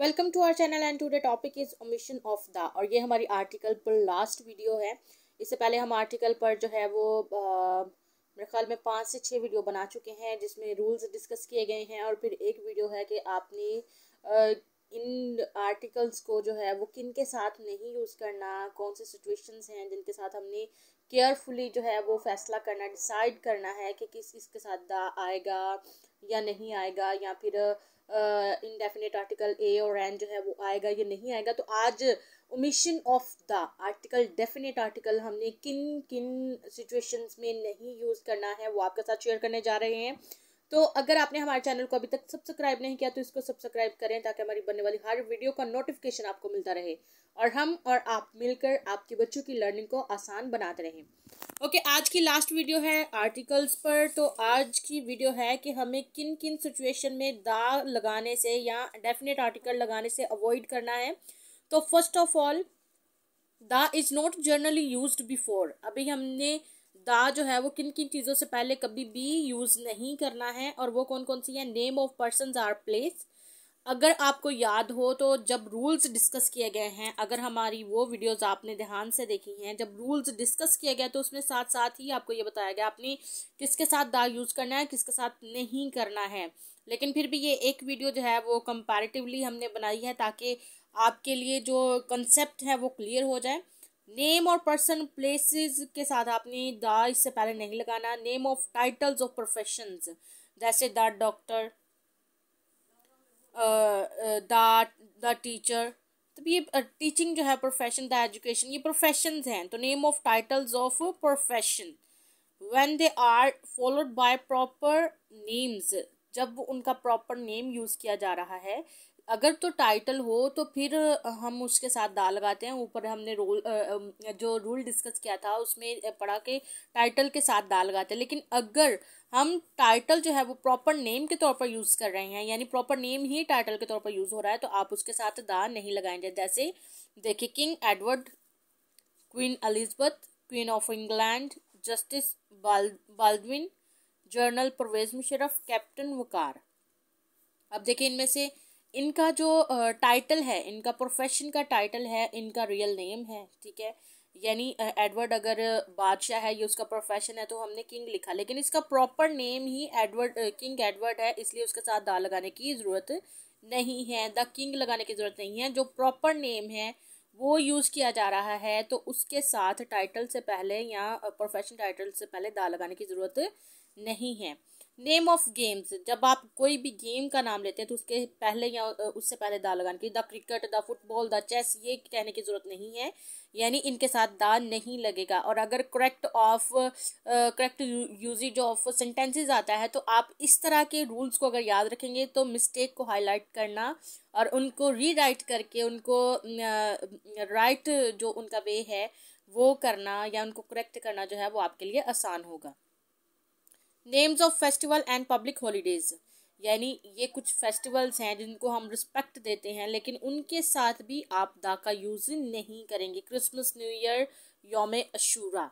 welcome to our channel and today topic is omission of the और ये हमारी article पर लास्ट वीडियो है इससे पहले हम आर्टिकल पर जो है वो मेरे ख्याल में पाँच से छः वीडियो बना चुके हैं जिसमें रूल्स डिस्कस किए गए हैं और फिर एक वीडियो है कि आपने इन आर्टिकल्स को जो है वो किन के साथ नहीं यूज़ करना कौन से सिचुएशंस हैं जिनके साथ हमने केयरफुली जो है वो फैसला करना डिसाइड करना है कि किस किस के साथ दा आएगा या नहीं आएगा या फिर इनडेफिनेट आर्टिकल ए और एन जो है वो आएगा या नहीं आएगा तो आज omission of the article definite article हमने किन किन सिचुएशंस में नहीं यूज़ करना है वो आपके साथ शेयर करने जा रहे हैं तो अगर आपने हमारे चैनल को अभी तक सब्सक्राइब नहीं किया तो इसको सब्सक्राइब करें ताकि हमारी बनने वाली हर वीडियो का नोटिफिकेशन आपको मिलता रहे और हम और आप मिलकर आपके बच्चों की लर्निंग को आसान बनाते रहें ओके आज की लास्ट वीडियो है आर्टिकल्स पर तो आज की वीडियो है कि हमें किन किन सिचुएशन में दा लगाने से या डेफिनेट आर्टिकल लगाने से अवॉइड करना है तो first of all the is not generally used before अभी हमने दा जो है वो किन किन चीज़ों से पहले कभी भी यूज़ नहीं करना है और वो कौन कौन सी है name of person or place अगर आपको याद हो तो जब रूल्स डिस्कस किए गए हैं अगर हमारी वो वीडियोस आपने ध्यान से देखी हैं जब रूल्स डिस्कस किए गए तो उसमें साथ साथ ही आपको ये बताया गया आपने किसके साथ दा यूज़ करना है किसके साथ नहीं करना है लेकिन फिर भी ये एक वीडियो जो है वो कंपैरेटिवली हमने बनाई है ताकि आपके लिए जो कंसेप्ट है वो क्लियर हो जाए नेम और पर्सन प्लेसेस के साथ आपने द इससे पहले नहीं लगाना name of titles of profession जैसे the doctor the the teacher तो ये टीचिंग जो है प्रोफेशन द एजुकेशन ये प्रोफेशन हैं तो name of titles of profession when they are followed by proper names जब उनका प्रॉपर नेम यूज़ किया जा रहा है अगर तो टाइटल हो तो फिर हम उसके साथ दाल लगाते हैं ऊपर हमने रोल जो रूल डिस्कस किया था उसमें पढ़ा के टाइटल के साथ दाल लगाते हैं लेकिन अगर हम टाइटल जो है वो प्रॉपर नेम के तौर पर यूज़ कर रहे हैं यानी प्रॉपर नेम ही टाइटल के तौर पर यूज़ हो रहा है तो आप उसके साथ दा नहीं लगाएंगे जैसे देखिए king Edward queen Elizabeth queen of England justice Baldwin general Pervez Musharraf captain Waqar अब देखिए इनमें से इनका जो टाइटल है इनका प्रोफेशन का टाइटल है इनका रियल नेम है ठीक है यानी एडवर्ड अगर बादशाह है ये उसका प्रोफेशन है तो हमने किंग लिखा लेकिन इसका प्रॉपर नेम ही एडवर्ड किंग एडवर्ड है इसलिए उसके साथ दा लगाने की ज़रूरत नहीं है द किंग लगाने की ज़रूरत नहीं है जो प्रॉपर नेम है वो यूज़ किया जा रहा है तो उसके साथ टाइटल से पहले या प्रोफेशनल टाइटल से पहले दा लगाने की ज़रूरत नहीं है नेम ऑफ गेम्स जब आप कोई भी गेम का नाम लेते हैं तो उसके पहले या उससे पहले दा लगाने की the cricket the football the chess ये कहने की ज़रूरत नहीं है यानी इनके साथ दान नहीं लगेगा और अगर correct of correct usage of sentences आता है तो आप इस तरह के रूल्स को अगर याद रखेंगे तो मिस्टेक को हाईलाइट करना और उनको रीराइट करके उनको राइट uh, जो उनका वे है वो करना या उनको करेक्ट करना जो है वो आपके लिए आसान होगा names of festival and public holidays यानी ये कुछ फेस्टिवल्स हैं जिनको हम रिस्पेक्ट देते हैं लेकिन उनके साथ भी आप दा का यूज़ नहीं करेंगे क्रिसमस न्यू ईयर योम अशूरा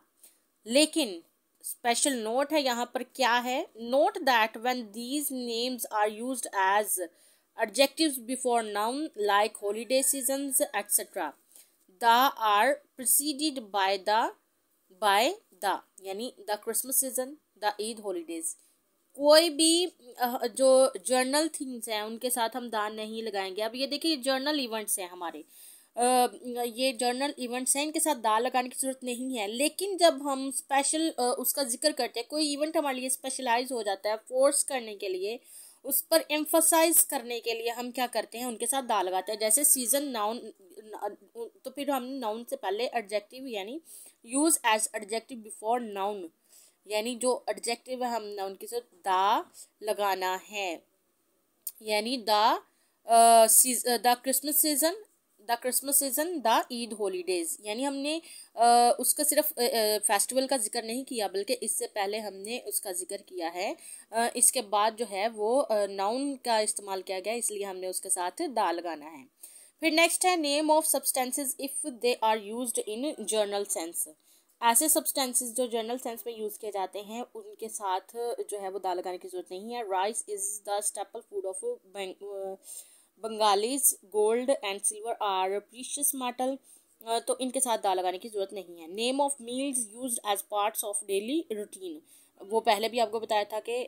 लेकिन स्पेशल नोट है यहाँ पर क्या है note that when these names are used as adjectives before noun like holiday season etcetera the are preceded by the by the यानी the Christmas season the Eid holidays कोई भी जो जर्नल थिंग्स हैं उनके साथ हम दान नहीं लगाएंगे अब ये देखिए जर्नल इवेंट्स हैं हमारे ये जर्नल इवेंट्स हैं इनके साथ दाल लगाने की ज़रूरत नहीं है लेकिन जब हम स्पेशल उसका जिक्र करते हैं कोई इवेंट हमारे लिए स्पेशलाइज हो जाता है फोर्स करने के लिए उस पर एम्फोसाइज करने के लिए हम क्या करते हैं उनके साथ दाल लगाते हैं जैसे सीजन नाउन तो फिर हम नाउन से पहले एडजेक्टिव यानी use as adjective before noun यानी जो एडजेक्टिव है हमने उनके साथ दा लगाना है यानी the the Christmas season the Christmas season the Eid holidays यानी हमने आ, उसका सिर्फ फेस्टिवल का जिक्र नहीं किया बल्कि इससे पहले हमने उसका जिक्र किया है आ, इसके बाद जो है वो नाउन का इस्तेमाल किया गया इसलिए हमने उसके साथ दा लगाना है फिर नेक्स्ट है name of substances if they are used in general sense ऐसे सब्सटेंसेस जो जनरल सेंस में यूज़ किए जाते हैं उनके साथ जो है वो दाल लगाने की ज़रूरत नहीं है rice is the staple food of Bengalis gold and silver are precious metal तो इनके साथ दाल लगाने की ज़रूरत नहीं है name of meals use as parts of daily routine वो पहले भी आपको बताया था कि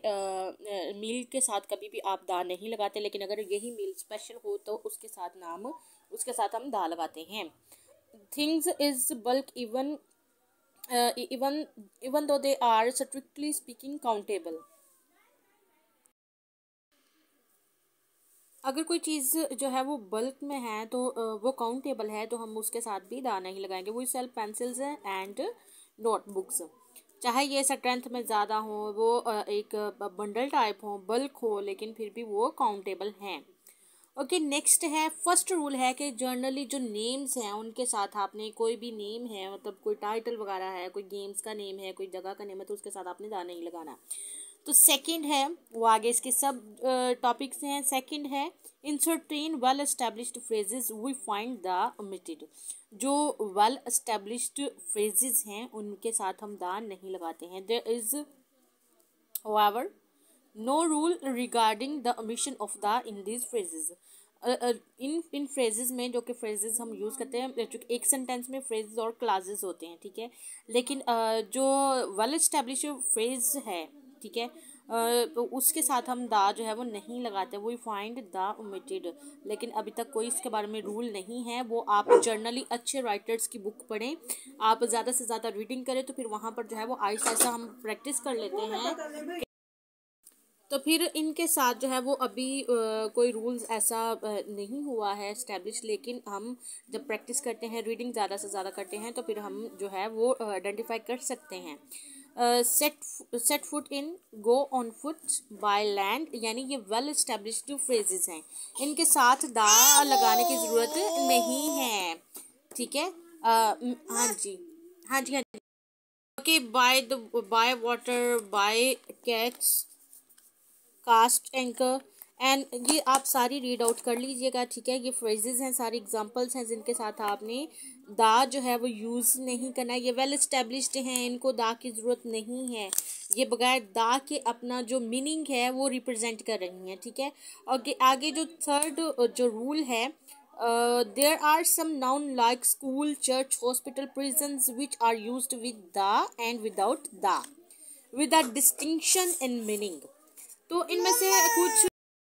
मील के साथ कभी भी आप दाल नहीं लगाते लेकिन अगर यही मील स्पेशल हो तो उसके साथ नाम उसके साथ हम दाल लगाते हैं things is bulk even even uh, e- even even though they are strictly speaking countable अगर कोई चीज़ जो है वो बल्क में है तो uh, वो काउंटेबल है तो हम उसके साथ भी दाना ही लगाएंगे वो सेल पेंसिल्स हैं एंड नोटबुक्स चाहे ये स्ट्रेंथ में ज़्यादा हो वो uh, एक बंडल टाइप हो बल्क हो लेकिन फिर भी वो काउंटेबल हैं ओके okay, नेक्स्ट है फर्स्ट रूल है कि जर्नली जो नेम्स हैं उनके साथ आपने कोई भी नेम है मतलब कोई टाइटल वगैरह है कोई गेम्स का नेम है कोई जगह का नेम है तो उसके साथ आपने दाना नहीं लगाना तो सेकंड है वो आगे इसके सब टॉपिक्स हैं सेकंड है in train well established phrases we find the omitted जो वेल एस्टेब्लिश्ड फ्रेजेस हैं उनके साथ हम दान नहीं लगाते हैं there is over no rule regarding the omission of the in these phrases इन इन फ्रेजेज़ में जो कि फ्रेजेज हम यूज़ करते हैं जो एक सेंटेंस में फ्रेजेज और क्लासेज होते हैं ठीक है लेकिन uh, जो वेल इस्टेब्लिश फ्रेज है ठीक है तो उसके साथ हम दा जो है वो नहीं लगाते वी फाइंड द ओमिटेड लेकिन अभी तक कोई इसके बारे में रूल नहीं है वो आप जर्नली अच्छे राइटर्स की बुक पढ़ें आप ज़्यादा से ज़्यादा रीडिंग करें तो फिर वहाँ पर जो है वो आहिस्ता आहिस्ता हम प्रैक्टिस कर लेते हैं तो फिर इनके साथ जो है वो अभी आ, कोई रूल्स ऐसा नहीं हुआ है इस्टेब्लिश लेकिन हम जब प्रैक्टिस करते हैं रीडिंग ज़्यादा से ज़्यादा करते हैं तो फिर हम जो है वो आइडेंटिफाई कर सकते हैं set set foot in go on foot by land यानी ये वेल इस्टेब्लिश फ्रेजेस हैं इनके साथ दा लगाने की ज़रूरत नहीं है ठीक है हाँ जी हाँ जी हाँ जी okay by the by water by cats cast anchor and ये आप सारी रीड आउट कर लीजिएगा ठीक है ये फ्रेजेज हैं सारी एग्जांपल्स हैं जिनके साथ आपने दा जो है वो यूज़ नहीं करना ये वेल इस्टेब्लिश्ड हैं इनको दा की ज़रूरत नहीं है ये बगैर दा के अपना जो मीनिंग है वो रिप्रेजेंट कर रही हैं ठीक है और आगे जो थर्ड जो रूल है there are some noun like school church hospital prison which are use with the and without the with distinguish distinction in meaning तो इनमें से कुछ